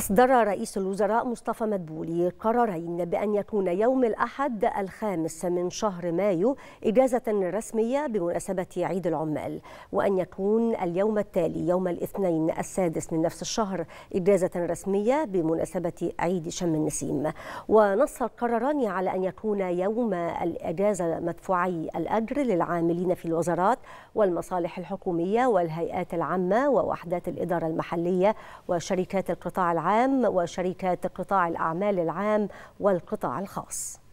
أصدر رئيس الوزراء مصطفى مدبولي قرارين بأن يكون يوم الأحد الخامس من شهر مايو إجازة رسمية بمناسبة عيد العمال وأن يكون اليوم التالي يوم الاثنين السادس من نفس الشهر إجازة رسمية بمناسبة عيد شم النسيم ونص القراران على أن يكون يوم الإجازة مدفوعي الأجر للعاملين في الوزارات والمصالح الحكومية والهيئات العامة ووحدات الإدارة المحلية وشركات القطاع العام العام وشركات قطاع الأعمال العام والقطاع الخاص